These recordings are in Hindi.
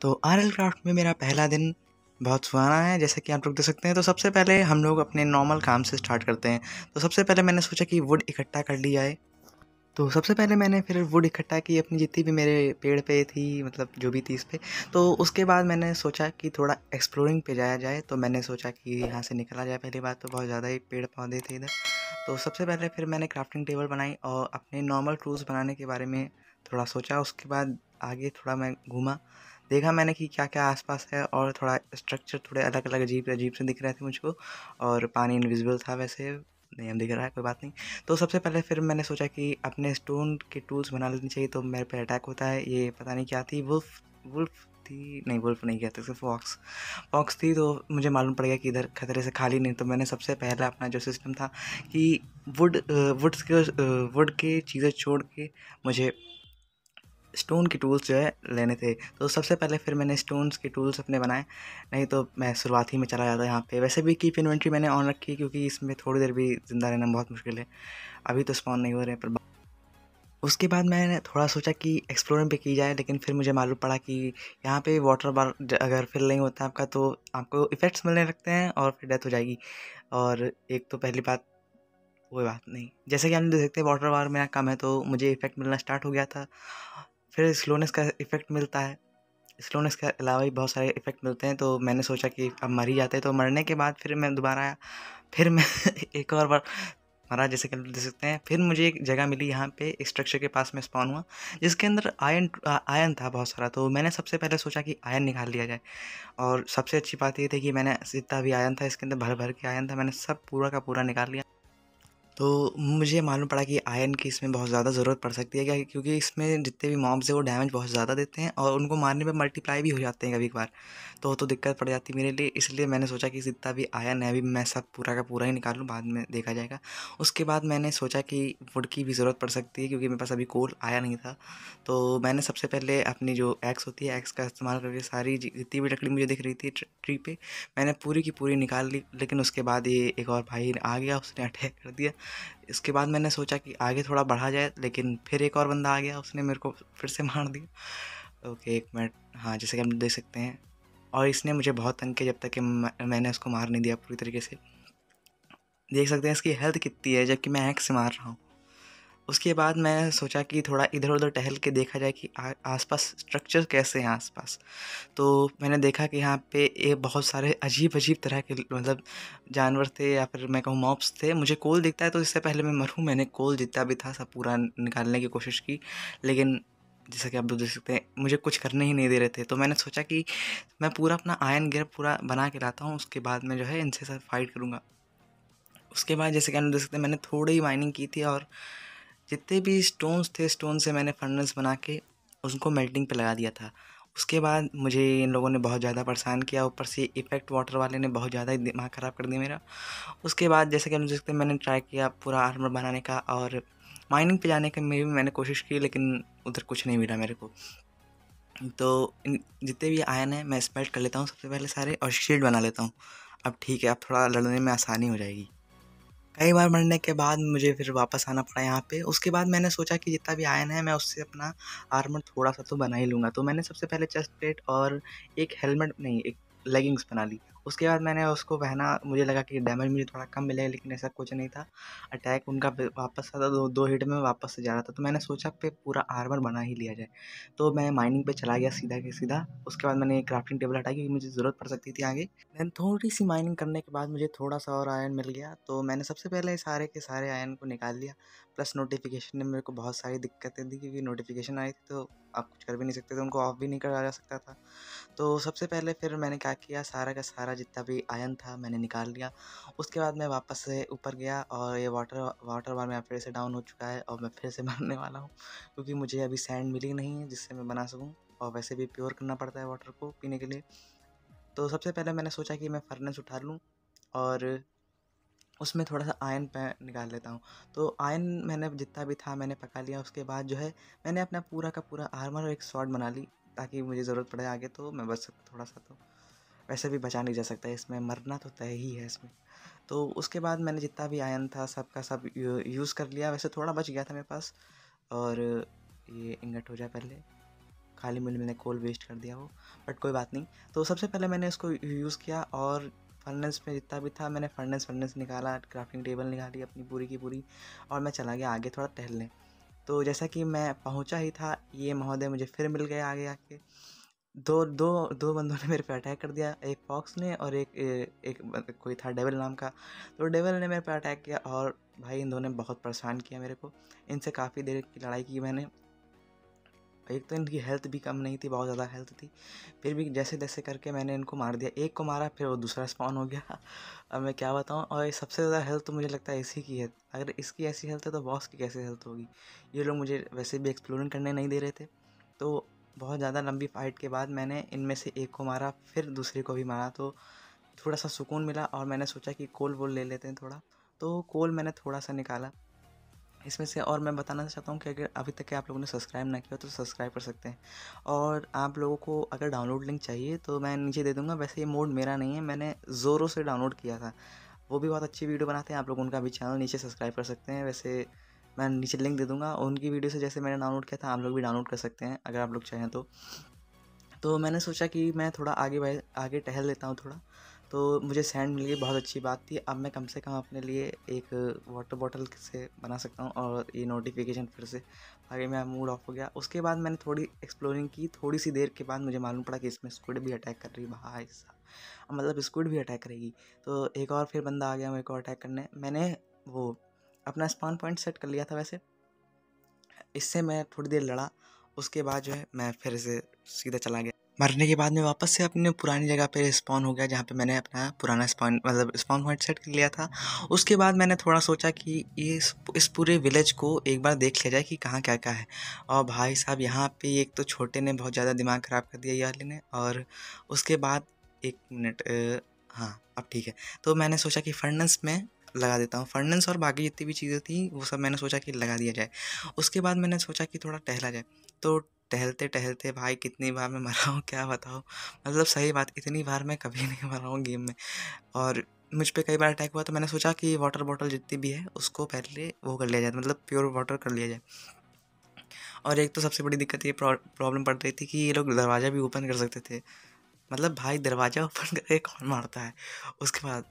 तो आर एल क्राफ्ट में मेरा पहला दिन बहुत सुहाना है जैसा कि आप लोग देख सकते हैं तो सबसे पहले हम लोग अपने नॉर्मल काम से स्टार्ट करते हैं तो सबसे पहले मैंने सोचा कि वुड इकट्ठा कर लिया जाए तो सबसे पहले मैंने फिर वुड इकट्ठा की अपनी जितनी भी मेरे पेड़ पे थी मतलब जो भी थी इस पर तो उसके बाद मैंने सोचा कि थोड़ा एक्सप्लोरिंग पे जाया जाए तो मैंने सोचा कि यहाँ से निकला जाए पहली बार तो बहुत ज़्यादा ही पेड़ पौधे थे इधर तो सबसे पहले फिर मैंने क्राफ्टिंग टेबल बनाई और अपने नॉर्मल टूल्स बनाने के बारे में थोड़ा सोचा उसके बाद आगे थोड़ा मैं घूमा देखा मैंने कि क्या क्या आसपास है और थोड़ा स्ट्रक्चर थोड़े अलग अलग अजीब अजीब से दिख रहे थे मुझको और पानी इनविजिबल था वैसे नहीं हम दिख रहा है कोई बात नहीं तो सबसे पहले फिर मैंने सोचा कि अपने स्टोन के टूल्स बना लेनी चाहिए तो मेरे पे अटैक होता है ये पता नहीं क्या थी वुल्फ वुल्फ थी नहीं वुल्फ नहीं कहते सिर्फ फॉक्स फॉक्स थी तो मुझे मालूम पड़ गया कि इधर खतरे से खाली नहीं तो मैंने सबसे पहला अपना जो सिस्टम था कि वुड वुड्स के वुड के चीज़ें छोड़ के मुझे स्टोन के टूल्स जो है लेने थे तो सबसे पहले फिर मैंने स्टोन्स के टूल्स अपने बनाए नहीं तो मैं शुरुआत ही में चला जाता यहाँ पे वैसे भी कीप इन्वेंट्री मैंने ऑन रखी क्योंकि इसमें थोड़ी देर भी ज़िंदा रहना बहुत मुश्किल है अभी तो स्पॉन नहीं हो रहे पर उसके बाद मैंने थोड़ा सोचा कि एक्सप्लोरिंग पे की जाए लेकिन फिर मुझे मालूम पड़ा कि यहाँ पे वाटर बार अगर फिल नहीं होता आपका तो आपको इफ़ेक्ट्स मिलने लगते हैं और फिर डेथ हो जाएगी और एक तो पहली बात कोई बात नहीं जैसे कि हम देख सकते हैं वाटर बार मेरा कम है तो मुझे इफ़ेक्ट मिलना स्टार्ट हो गया था फिर स्लोनेस का इफ़ेक्ट मिलता है स्लोनेस के अलावा भी बहुत सारे इफ़ेक्ट मिलते हैं तो मैंने सोचा कि अब मर ही जाते तो मरने के बाद फिर मैं दोबारा आया फिर मैं एक और बार मरा जैसे कि देख सकते हैं फिर मुझे एक जगह मिली यहाँ पे स्ट्रक्चर के पास में स्पॉन हुआ जिसके अंदर आयन आयन था बहुत सारा तो मैंने सबसे पहले सोचा कि आयन निकाल लिया जाए और सबसे अच्छी बात ये थी कि मैंने जितना भी आयन था इसके अंदर भर भर के आयन था मैंने सब पूरा का पूरा निकाल लिया तो मुझे मालूम पड़ा कि आयरन की इसमें बहुत ज़्यादा ज़रूरत पड़ सकती है क्या क्योंकि इसमें जितने भी मॉब्स हैं वो डैमेज बहुत ज़्यादा देते हैं और उनको मारने पे मल्टीप्लाई भी हो जाते हैं कभी कभार तो तो दिक्कत पड़ जाती है मेरे लिए इसलिए मैंने सोचा कि जितना भी आयरन है अभी मैं सब पूरा का पूरा ही लूँ बाद में देखा जाएगा उसके बाद मैंने सोचा कि वुड की भी ज़रूरत पड़ सकती है क्योंकि मेरे पास अभी कोल आया नहीं था तो मैंने सबसे पहले अपनी जो एक्स होती है एक्स का इस्तेमाल करके सारी जितनी भी लकड़ी मुझे दिख रही थी ट्री पे मैंने पूरी की पूरी निकाल ली लेकिन उसके बाद ये एक और भाई आ गया उसने अटैक कर दिया इसके बाद मैंने सोचा कि आगे थोड़ा बढ़ा जाए लेकिन फिर एक और बंदा आ गया उसने मेरे को फिर से मार दिया ओके एक मिनट हाँ जैसे कि हम देख सकते हैं और इसने मुझे बहुत तंग किया जब तक कि मैंने उसको मार नहीं दिया पूरी तरीके से देख सकते हैं इसकी हेल्थ कितनी है जबकि मैं आँख से मार रहा हूँ उसके बाद मैं सोचा कि थोड़ा इधर उधर टहल के देखा जाए कि आसपास स्ट्रक्चर कैसे हैं आसपास तो मैंने देखा कि यहाँ पे ये बहुत सारे अजीब अजीब तरह के मतलब जानवर थे या फिर मैं कहूँ मॉप्स थे मुझे कोल दिखता है तो इससे पहले मैं मरूँ मैंने कोल जितना भी था सब पूरा निकालने की कोशिश की लेकिन जैसा कि आप लोग देख सकते हैं मुझे कुछ करने ही नहीं दे रहे थे तो मैंने सोचा कि मैं पूरा अपना आयन गिर पूरा बना के लाता हूँ उसके बाद मैं जो है इनसे सर फाइट करूँगा उसके बाद जैसे कि आप लोग देख सकते हैं मैंने थोड़ी ही माइनिंग की थी और जितने भी स्टोन्स थे स्टोन से मैंने फर्नेस बना के उसको मेल्टिंग पे लगा दिया था उसके बाद मुझे इन लोगों ने बहुत ज़्यादा परेशान किया ऊपर से इफेक्ट वाटर वाले ने बहुत ज़्यादा दिमाग ख़राब कर दिया मेरा उसके बाद जैसे कि हम हैं मैंने ट्राई किया पूरा आर्मर बनाने का और माइनिंग पे जाने का मे भी मैंने कोशिश की लेकिन उधर कुछ नहीं मिला मेरे को तो जितने भी आयन है मैं स्पेल्ट कर लेता हूँ सबसे पहले सारे और शील्ड बना लेता हूँ अब ठीक है अब थोड़ा लड़ने में आसानी हो जाएगी कई बार मरने के बाद मुझे फिर वापस आना पड़ा यहाँ पे उसके बाद मैंने सोचा कि जितना भी आयन है मैं उससे अपना आर्मर थोड़ा सा तो बना ही लूँगा तो मैंने सबसे पहले चेस्ट प्लेट और एक हेलमेट नहीं एक लेगिंग्स बना ली उसके बाद मैंने उसको पहना मुझे लगा कि डैमेज मुझे थोड़ा कम मिलेगा लेकिन ऐसा कुछ नहीं था अटैक उनका वापस आता दो दो हिट में वापस से जा रहा था तो मैंने सोचा पे पूरा आर्मर बना ही लिया जाए तो मैं माइनिंग पे चला गया सीधा के सीधा उसके बाद मैंने क्राफ्टिंग टेबल हटाई क्योंकि मुझे ज़रूरत पड़ सकती थी आगे दैन थोड़ी सी माइनिंग करने के बाद मुझे थोड़ा सा और आयन मिल गया तो मैंने सबसे पहले सारे के सारे आयन को निकाल लिया प्लस नोटिफिकेशन ने मेरे को बहुत सारी दिक्कतें दी क्योंकि नोटिफिकेशन आई थी तो आप कुछ कर भी नहीं सकते थे उनको ऑफ भी नहीं करा जा सकता था तो सबसे पहले फिर मैंने क्या किया सारा का सारा जितना भी आयन था मैंने निकाल लिया उसके बाद मैं वापस से ऊपर गया और ये वाटर वाटर बार मेरा फिर से डाउन हो चुका है और मैं फिर से मरने वाला हूँ क्योंकि मुझे अभी सैंड मिली नहीं है जिससे मैं बना सकूँ और वैसे भी प्योर करना पड़ता है वाटर को पीने के लिए तो सबसे पहले मैंने सोचा कि मैं फर्नेस उठा लूँ और उसमें थोड़ा सा आयन निकाल लेता हूँ तो आयन मैंने जितना भी था मैंने पका लिया उसके बाद जो है मैंने अपना पूरा का पूरा आर्मर और एक शॉट बना ली ताकि मुझे ज़रूरत पड़े आगे तो मैं बच सकता थोड़ा सा तो वैसे भी बचा नहीं जा सकता इसमें मरना तो तय ही है इसमें तो उसके बाद मैंने जितना भी आयन था सब का सब यूज़ कर लिया वैसे थोड़ा बच गया था मेरे पास और ये इंगट हो जाए पहले खाली मिल मैंने कोल वेस्ट कर दिया वो बट कोई बात नहीं तो सबसे पहले मैंने इसको यूज़ किया और फर्नेस में जितना भी था मैंने फर्नेस फर्नेस निकाला क्राफ्टिंग टेबल निकाली अपनी पूरी की पूरी और मैं चला गया आगे थोड़ा टहलने तो जैसा कि मैं पहुंचा ही था ये महोदय मुझे फिर मिल गए आगे आके दो दो दो बंदों ने मेरे पे अटैक कर दिया एक फॉक्स ने और एक एक, कोई था डेवल नाम का तो डेवल ने मेरे पे अटैक किया और भाई इन दोनों ने बहुत परेशान किया मेरे को इनसे काफ़ी देर की लड़ाई की मैंने एक तो इनकी हेल्थ भी कम नहीं थी बहुत ज़्यादा हेल्थ थी फिर भी जैसे तैसे करके मैंने इनको मार दिया एक को मारा फिर वो दूसरा स्पॉन हो गया अब मैं क्या बताऊँ और सबसे ज़्यादा हेल्थ तो मुझे लगता है इसी की है अगर इसकी ऐसी हेल्थ है तो बॉस की कैसी हेल्थ होगी ये लोग मुझे वैसे भी एक्सप्लोरिंग करने नहीं दे रहे थे तो बहुत ज़्यादा लंबी फाइट के बाद मैंने इनमें से एक को मारा फिर दूसरे को भी मारा तो थोड़ा सा सुकून मिला और मैंने सोचा कि कोल वोल ले लेते हैं थोड़ा तो कोल मैंने थोड़ा सा निकाला इसमें से और मैं बताना चाहता हूँ कि अगर अभी तक के आप लोगों ने सब्सक्राइब ना किया तो सब्सक्राइब कर सकते हैं और आप लोगों को अगर डाउनलोड लिंक चाहिए तो मैं नीचे दे दूँगा वैसे ये मोड मेरा नहीं है मैंने ज़ोरों से डाउनलोड किया था वो भी बहुत अच्छी वीडियो बनाते हैं आप लोग उनका भी चैनल नीचे सब्सक्राइब कर सकते हैं वैसे मैं नीचे लिंक दे दूँगा उनकी वीडियो से जैसे मैंने डाउनलोड किया था आप लोग भी डाउनलोड कर सकते हैं अगर आप लोग चाहें तो तो मैंने सोचा कि मैं थोड़ा आगे आगे टहल लेता हूँ थोड़ा तो मुझे सैंड मिल गई बहुत अच्छी बात थी अब मैं कम से कम अपने लिए एक वाटर बॉटल से बना सकता हूँ और ये नोटिफिकेशन फिर से आगे मेरा मूड ऑफ हो गया उसके बाद मैंने थोड़ी एक्सप्लोरिंग की थोड़ी सी देर के बाद मुझे मालूम पड़ा कि इसमें स्क्विड भी अटैक कर रही है भाई साहब मतलब स्क्विड भी अटैक करेगी तो एक और फिर बंदा आ गया मेरे को अटैक करने मैंने वो अपना स्पान पॉइंट सेट कर लिया था वैसे इससे मैं थोड़ी देर लड़ा उसके बाद जो है मैं फिर से सीधा चला गया मरने के बाद मैं वापस से अपने पुरानी जगह पे स्पॉन हो गया जहाँ पे मैंने अपना पुराना स्पॉन मतलब स्पॉन पॉइंट सेट कर लिया था उसके बाद मैंने थोड़ा सोचा कि ये इस, इस पूरे विलेज को एक बार देख लिया जाए कि कहाँ क्या क्या है और भाई साहब यहाँ पे एक तो छोटे ने बहुत ज़्यादा दिमाग ख़राब कर दिया यार ने और उसके बाद एक मिनट हाँ अब ठीक है तो मैंने सोचा कि फर्नस में लगा देता हूँ फर्नेंस और बाकी जितनी भी चीज़ें थी वो सब मैंने सोचा कि लगा दिया जाए उसके बाद मैंने सोचा कि थोड़ा टहला जाए तो टहलते टहलते भाई कितनी बार मैं मरा हूँ क्या बताओ मतलब सही बात इतनी बार मैं कभी नहीं मरा हूँ गेम में और मुझ पर कई बार अटैक हुआ तो मैंने सोचा कि वाटर बॉटल जितनी भी है उसको पहले वो कर लिया जाए मतलब प्योर वाटर कर लिया जाए और एक तो सबसे बड़ी दिक्कत ये प्रॉब्लम पड़ रही थी कि ये लोग दरवाज़ा भी ओपन कर सकते थे मतलब भाई दरवाज़ा ओपन करके कौन मारता है उसके बाद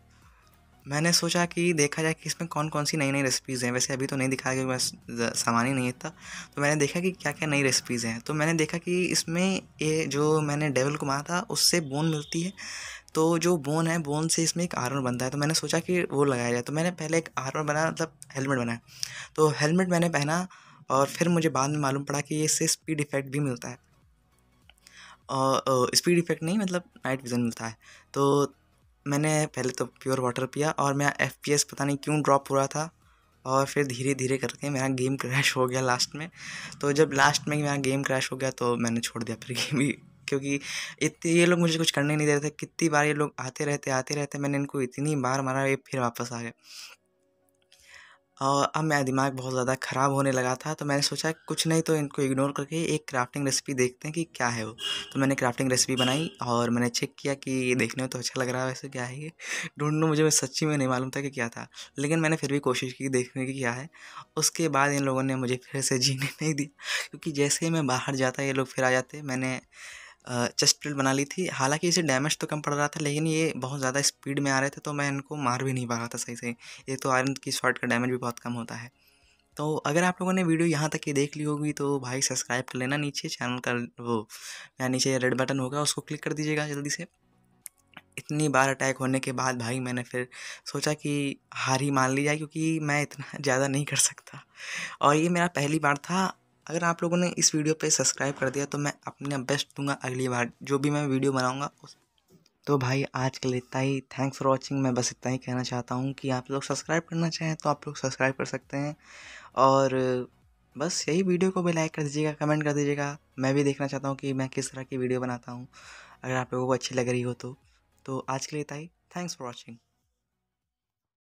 मैंने सोचा कि देखा जाए कि इसमें कौन कौन सी नई नई रेसिपीज़ हैं वैसे अभी तो नहीं दिखाया क्योंकि मैं सामान ही नहीं था तो मैंने देखा कि क्या क्या नई रेसिपीज़ हैं तो मैंने देखा कि इसमें ये जो मैंने डेवल को मारा था उससे बोन मिलती है तो जो बोन है बोन से इसमें एक आर्मर बनता है तो मैंने सोचा कि वो लगाया जाए तो मैंने पहले एक आर्मर बनाया मतलब हेलमेट बनाया तो हेलमेट मैंने पहना और फिर मुझे बाद में मालूम पड़ा कि इससे स्पीड इफेक्ट भी मिलता है और स्पीड इफेक्ट नहीं मतलब नाइट विज़न मिलता है तो मैंने पहले तो प्योर वाटर पिया और मेरा एफ पता नहीं क्यों ड्रॉप हो रहा था और फिर धीरे धीरे करके मेरा गेम क्रैश हो गया लास्ट में तो जब लास्ट में मेरा गेम क्रैश हो गया तो मैंने छोड़ दिया फिर गेम ही क्योंकि इतने ये लोग मुझे कुछ करने नहीं दे रहे थे कितनी बार ये लोग आते रहते आते रहते मैंने इनको इतनी बार मारा ये फिर वापस आ गए और अब मेरा दिमाग बहुत ज़्यादा ख़राब होने लगा था तो मैंने सोचा कुछ नहीं तो इनको इग्नोर करके एक क्राफ्टिंग रेसिपी देखते हैं कि क्या है वो तो मैंने क्राफ्टिंग रेसिपी बनाई और मैंने चेक किया कि देखने में तो अच्छा लग रहा है वैसे क्या है ये ढूंढ लो मुझे सच्ची में नहीं मालूम था कि क्या था लेकिन मैंने फिर भी कोशिश की देखने की क्या है उसके बाद इन लोगों ने मुझे फिर से जीने नहीं दिया क्योंकि जैसे ही मैं बाहर जाता ये लोग फिर आ जाते मैंने चेस्ट प्लेट बना ली थी हालांकि इसे डैमेज तो कम पड़ रहा था लेकिन ये बहुत ज़्यादा स्पीड में आ रहे थे तो मैं इनको मार भी नहीं पा रहा था सही से ये तो आयरन की शॉर्ट का डैमेज भी बहुत कम होता है तो अगर आप लोगों ने वीडियो यहाँ तक ये देख ली होगी तो भाई सब्सक्राइब कर लेना नीचे चैनल का वो या नीचे रेड बटन होगा उसको क्लिक कर दीजिएगा जल्दी से इतनी बार अटैक होने के बाद भाई मैंने फिर सोचा कि हार ही मान ली जाए क्योंकि मैं इतना ज़्यादा नहीं कर सकता और ये मेरा पहली बार था अगर आप लोगों ने इस वीडियो पे सब्सक्राइब कर दिया तो मैं अपना बेस्ट दूंगा अगली बार जो भी मैं वीडियो बनाऊंगा उस तो भाई आज के लिए इतना ही थैंक्स फॉर वॉचिंग मैं बस इतना ही कहना चाहता हूँ कि आप लोग सब्सक्राइब करना चाहें तो आप लोग सब्सक्राइब कर सकते हैं और बस यही वीडियो को भी लाइक कर दीजिएगा कमेंट कर दीजिएगा मैं भी देखना चाहता हूँ कि मैं किस तरह की वीडियो बनाता हूँ अगर आप लोगों को अच्छी लग रही हो तो तो आज के लिए इतना ही थैंक्स फॉर वॉचिंग